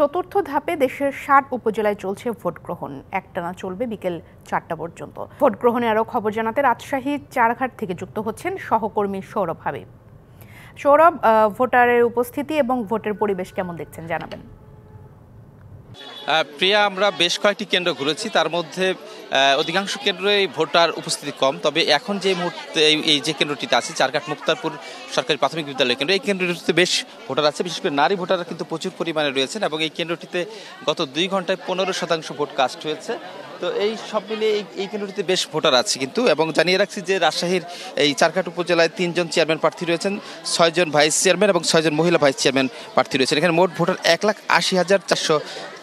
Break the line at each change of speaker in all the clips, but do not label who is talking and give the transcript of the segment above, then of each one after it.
চতুর্থ ধাপে দেশের ষাট উপজেলায় চলছে ভোট গ্রহণ একটানা চলবে বিকেল চারটা পর্যন্ত ভোট গ্রহণে আরও খবর জানাতে রাজশাহী চারঘাট থেকে যুক্ত হচ্ছেন সহকর্মী সৌরভ হাবিব সৌরভ ভোটারের উপস্থিতি এবং ভোটের পরিবেশ কেমন দেখছেন জানাবেন প্রিয়া আমরা বেশ কয়েকটি কেন্দ্র ঘুরেছি তার মধ্যে অধিকাংশ কেন্দ্রেই ভোটার উপস্থিতি কম তবে এখন যে মুহূর্তে এই যে কেন্দ্রটিতে আছে চারঘাট মুক্তারপুর সরকারি প্রাথমিক বিদ্যালয় কেন্দ্র এই কেন্দ্রটিতে বেশ ভোটার আছে বিশেষ করে নারী ভোটাররা কিন্তু প্রচুর পরিমাণে রয়েছেন এবং এই কেন্দ্রটিতে গত দুই ঘন্টায় পনেরো শতাংশ ভোট কাস্ট হয়েছে তো এই সব মিলিয়ে এই কেন্দ্রটিতে বেশ ভোটার আছে কিন্তু এবং জানিয়ে রাখছি যে রাজশাহীর এই চারঘাট উপজেলায় তিনজন চেয়ারম্যান প্রার্থী রয়েছেন ছয়জন ভাইস চেয়ারম্যান এবং ছয়জন মহিলা ভাইস চেয়ারম্যান প্রার্থী রয়েছেন এখানে মোট ভোটার এক লাখ আশি হাজার চারশো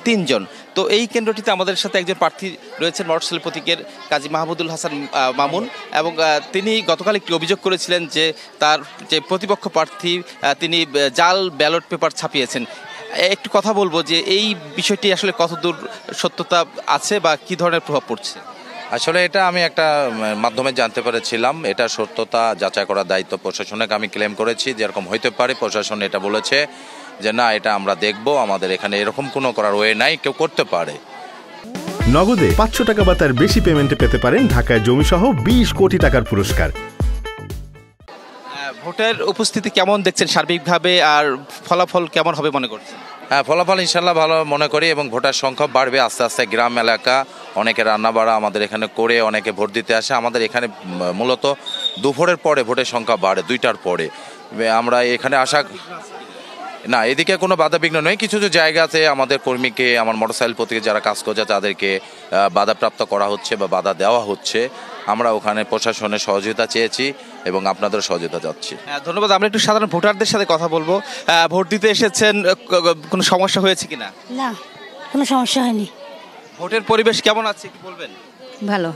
তিনজন তো এই কেন্দ্রটিতে আমাদের সাথে একজন প্রার্থী রয়েছেন মটরসেল প্রতীকের কাজী মাহমুদুল হাসান মামুন এবং তিনি গতকাল একটি অভিযোগ করেছিলেন যে তার যে প্রতিপক্ষ প্রার্থী তিনি জাল ব্যালট পেপার ছাপিয়েছেন একটু কথা বলবো
যে এই বিষয়টি আসলে কতদূর সত্যতা আছে বা কি ধরনের প্রভাব পড়ছে আসলে এটা আমি একটা মাধ্যমে জানতে পেরেছিলাম এটা সত্যতা যাচাই করার দায়িত্ব প্রশাসনকে আমি ক্লেম করেছি যেরকম হইতে পারে প্রশাসন এটা বলেছে যে না এটা আমরা দেখব আমাদের এখানে এরকম কোনো করার ওয়ে নাই কেউ করতে পারে
নগদে পাঁচশো টাকা বা তার বেশি পেমেন্টে পেতে পারেন ঢাকায় জমিসহ বিশ কোটি টাকার পুরস্কার ভোটের
উপস্থিতি কেমন দেখছেন সার্বিকভাবে আর ফলাফল কেমন হবে মনে করছেন হ্যাঁ ফলাফল ইনশাল্লাহ ভালো মনে করি এবং ভোটার সংখ্যা বাড়বে আস্তে আস্তে গ্রাম এলাকা অনেকে রান্নাবাড়া আমাদের এখানে করে অনেকে ভোট দিতে আসে আমাদের এখানে মূলত দুপুরের পরে ভোটের সংখ্যা বাড়ে দুইটার পরে আমরা এখানে আসা না এদিকে কোনো বাধা বিঘ্ন নেই কিছু কিছু আছে আমাদের কর্মীকে আমার মোটরসাইকেল প্রতীকে যারা কাজ করছে তাদেরকে বাধাপ্রাপ্ত করা হচ্ছে বা বাধা দেওয়া হচ্ছে আমরা ওখানে প্রশাসনের সহযোগিতা চেয়েছি এবং আপনাদের সহযোগিতা চাচ্ছি
হ্যাঁ, ধন্যবাদ আমরা একটু সাধারণ ভোটারদের সাথে কথা বলবো ভোট দিতে এসেছেন কোনো সমস্যা হয়েছে কিনা না কোনো সমস্যা হয়নি ভোটের পরিবেশ কেমন আছে একটু বলবেন ভালো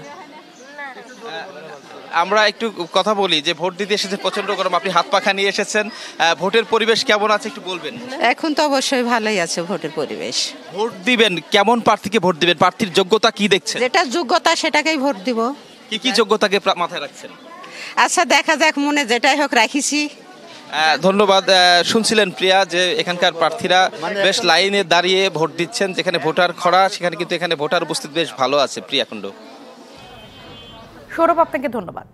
আমরা একটু কথা বলি যে ভোট দিতে এসেছে প্রচন্ড গরম আপনি হাত পাখা নিয়ে এসেছেন ভোটের পরিবেশ কেমন আছে একটু বলবেন এখন তো অবশ্যই ভালোই আছে ভোটের পরিবেশ ভোট দিবেন কেমন প্রার্থীকে ভোট দিবেন প্রার্থীর যোগ্যতা কি দেখছেন যেটা যোগ্যতা সেটাকেই ভোট দিব কি কি যোগ্যতাকে মাথায় রাখছেন আচ্ছা দেখা যাক মনে যেটাই হোক রাখিছি ধন্যবাদ শুনছিলেন প্রিয়া যে এখানকার প্রার্থীরা বেশ লাইনে দাঁড়িয়ে ভোট দিচ্ছেন যেখানে ভোটার খরা সেখানে কিন্তু এখানে ভোটার উপস্থিত বেশ ভালো আছে প্রিয়াকুণ্ড
সৌরভ আপনাকে ধন্যবাদ